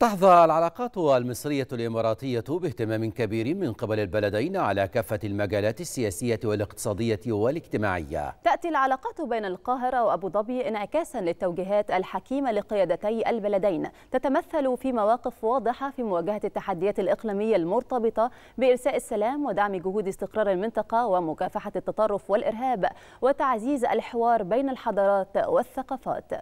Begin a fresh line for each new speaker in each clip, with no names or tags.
تحظى العلاقات المصرية الإماراتية باهتمام كبير من قبل البلدين على كافة المجالات السياسية والاقتصادية والاجتماعية تأتي العلاقات بين القاهرة وأبو ظبي انعكاسا للتوجيهات الحكيمة لقيادتي البلدين تتمثل في مواقف واضحة في مواجهة التحديات الإقليمية المرتبطة بإرساء السلام ودعم جهود استقرار المنطقة ومكافحة التطرف والإرهاب وتعزيز الحوار بين الحضارات والثقافات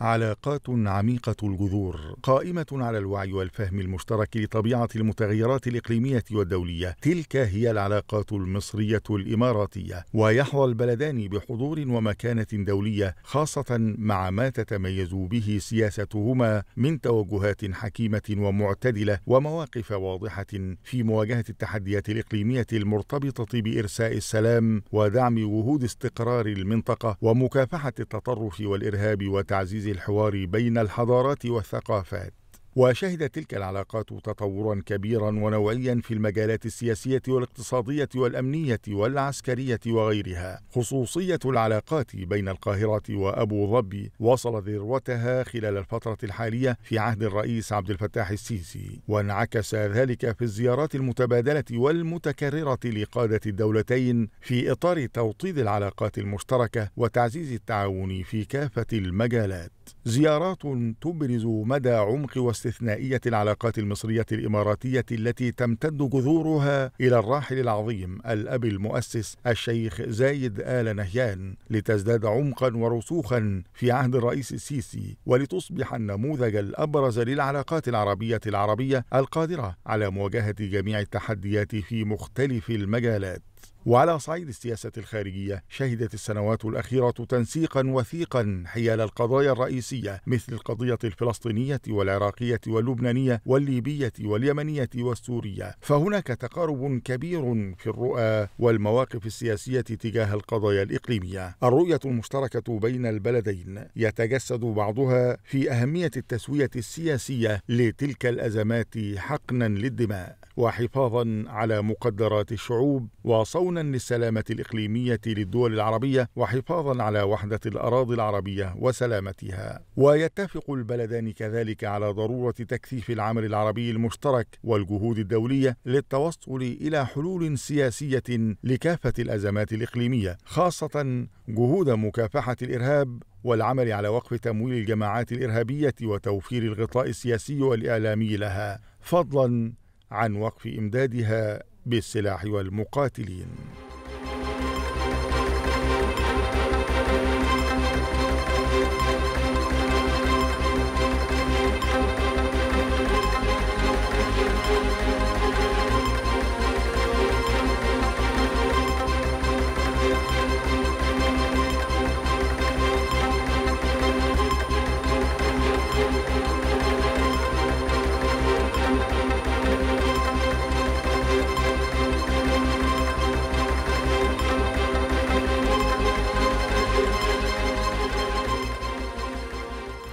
علاقات عميقة الجذور قائمة على الوعي والفهم المشترك لطبيعة المتغيرات الإقليمية والدولية تلك هي العلاقات المصرية الإماراتية ويحظى البلدان بحضور ومكانة دولية خاصة مع ما تتميز به سياستهما من توجهات حكيمة ومعتدلة ومواقف واضحة في مواجهة التحديات الإقليمية المرتبطة بإرساء السلام ودعم وهود استقرار المنطقة ومكافحة التطرف والإرهاب وتعزيز تعزيز الحوار بين الحضارات والثقافات وشهدت تلك العلاقات تطورا كبيرا ونوعيا في المجالات السياسيه والاقتصاديه والامنيه والعسكريه وغيرها خصوصيه العلاقات بين القاهره وابو ظبي وصل ذروتها خلال الفتره الحاليه في عهد الرئيس عبد الفتاح السيسي وانعكس ذلك في الزيارات المتبادله والمتكرره لقاده الدولتين في اطار توطيد العلاقات المشتركه وتعزيز التعاون في كافه المجالات زيارات تبرز مدى عمق واستثنائية العلاقات المصرية الإماراتية التي تمتد جذورها إلى الراحل العظيم الأب المؤسس الشيخ زايد آل نهيان لتزداد عمقا ورسوخا في عهد الرئيس السيسي ولتصبح النموذج الأبرز للعلاقات العربية العربية القادرة على مواجهة جميع التحديات في مختلف المجالات وعلى صعيد السياسة الخارجية شهدت السنوات الأخيرة تنسيقا وثيقا حيال القضايا الرئيسية مثل القضية الفلسطينية والعراقية واللبنانية والليبية واليمنية والسورية فهناك تقارب كبير في الرؤى والمواقف السياسية تجاه القضايا الإقليمية الرؤية المشتركة بين البلدين يتجسد بعضها في أهمية التسوية السياسية لتلك الأزمات حقنا للدماء وحفاظا على مقدرات الشعوب وص صونا للسلامة الإقليمية للدول العربية وحفاظا على وحدة الأراضي العربية وسلامتها ويتفق البلدان كذلك على ضرورة تكثيف العمل العربي المشترك والجهود الدولية للتوصل إلى حلول سياسية لكافة الأزمات الإقليمية خاصة جهود مكافحة الإرهاب والعمل على وقف تمويل الجماعات الإرهابية وتوفير الغطاء السياسي والإعلامي لها فضلا عن وقف إمدادها بالسلاح والمقاتلين